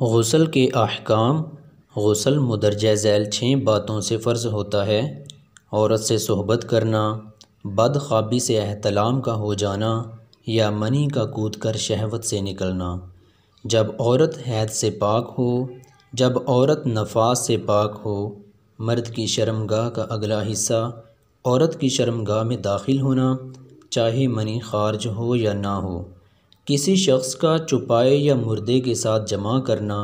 गसल के अहकाम गसल मदरजा झैल छः बातों से फ़र्ज होता है औरत से सहबत करना बद से अहतलाम का हो जाना या मनी का कूद कर शहवत से निकलना जब औरत हैद से पाक हो जब औरत नफास से पाक हो मर्द की शर्मगाह का अगला हिस्सा औरत की शर्मगाह में दाखिल होना चाहे मनी खारज हो या ना हो किसी शख्स का चुपाए या मुर्दे के साथ जमा करना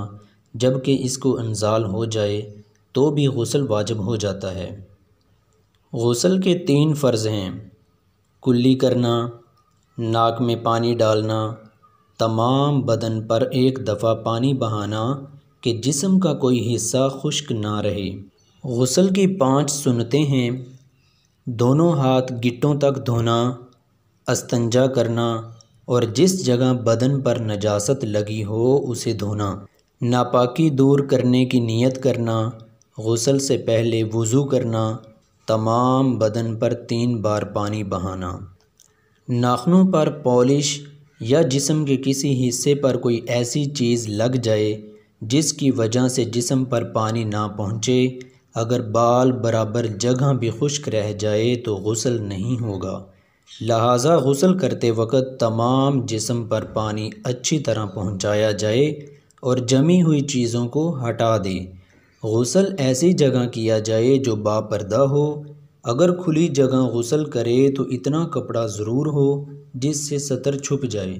जबकि इसको अनजाल हो जाए तो भी गसल वाजब हो जाता है गसल के तीन फ़र्ज़ हैं कुल्ली करना नाक में पानी डालना तमाम बदन पर एक दफ़ा पानी बहाना कि जिसम का कोई हिस्सा खुश्क ना रहे गसल की पांच सुनते हैं दोनों हाथ गिट्टों तक धोना अस्तंजा करना और जिस जगह बदन पर नजासत लगी हो उसे धोना नापाकी दूर करने की नियत करना गसल से पहले वज़ू करना तमाम बदन पर तीन बार पानी बहाना नाखनों पर पॉलिश या जिसम के किसी हिस्से पर कोई ऐसी चीज़ लग जाए जिसकी वजह से जिसम पर पानी ना पहुँचे अगर बाल बराबर जगह भी खुश्क रह जाए तो गसल नहीं होगा लहाजा गसल करते वक्त तमाम जिसम पर पानी अच्छी तरह पहुँचाया जाए और जमी हुई चीज़ों को हटा दे गसल ऐसी जगह किया जाए जो बापरदा हो अगर खुली जगह गसल करे तो इतना कपड़ा ज़रूर हो जिससे सतर छुप जाए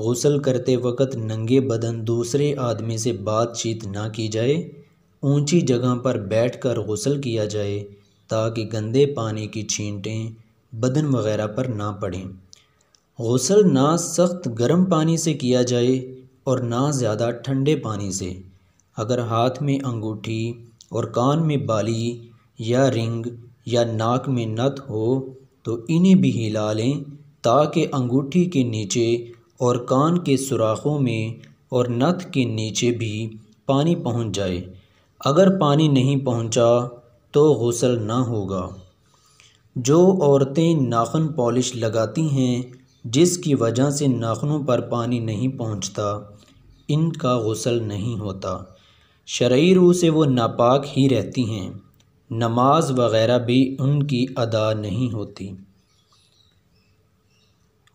गसल करते वक्त नंगे बदन दूसरे आदमी से बातचीत ना की जाए ऊंची जगह पर बैठकर गसल किया जाए ताकि गंदे पानी की छींटें बदन वगैरह पर ना पड़ें गसल ना सख्त गर्म पानी से किया जाए और ना ज़्यादा ठंडे पानी से अगर हाथ में अंगूठी और कान में बाली या रिंग या नाक में नत हो तो इन्हें भी हिला लें ताकि अंगूठी के नीचे और कान के सुराखों में और नथ के नीचे भी पानी पहुंच जाए अगर पानी नहीं पहुंचा तो गसल ना होगा जो औरतें नाख़न पॉलिश लगाती हैं जिसकी वजह से नाख़नों पर पानी नहीं पहुँचता इनका गसल नहीं होता शरय रू से वो नापाक ही रहती हैं नमाज वग़ैरह भी उनकी अदा नहीं होती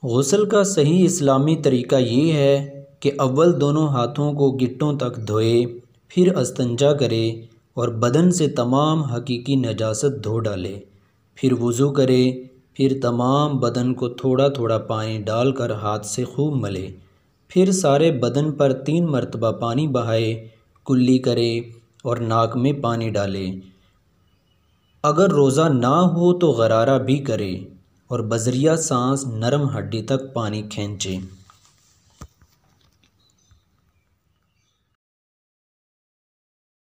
गसल का सही इस्लामी तरीका ये है कि अव्वल दोनों हाथों को गिट्टों तक धोए फिर अस्तंजा करे और बदन से तमाम हकीकी नजासत धो डाले फिर वज़ू करे फिर तमाम बदन को थोड़ा थोड़ा पानी डालकर हाथ से खूब मले फिर सारे बदन पर तीन मरतबा पानी बहाए कुल्ली करे और नाक में पानी डाले अगर रोज़ा ना हो तो गरारा भी करे और बजरिया सांस नरम हड्डी तक पानी खींचे